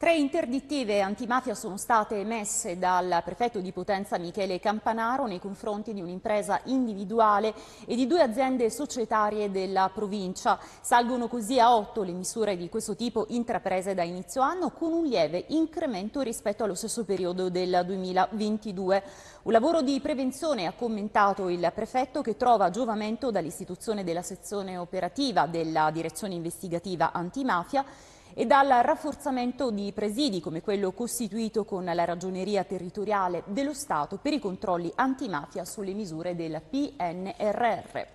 Tre interdittive antimafia sono state emesse dal prefetto di Potenza Michele Campanaro nei confronti di un'impresa individuale e di due aziende societarie della provincia. Salgono così a otto le misure di questo tipo intraprese da inizio anno con un lieve incremento rispetto allo stesso periodo del 2022. Un lavoro di prevenzione ha commentato il prefetto che trova giovamento dall'istituzione della sezione operativa della direzione investigativa antimafia e dal rafforzamento di presidi come quello costituito con la ragioneria territoriale dello Stato per i controlli antimafia sulle misure del PNRR.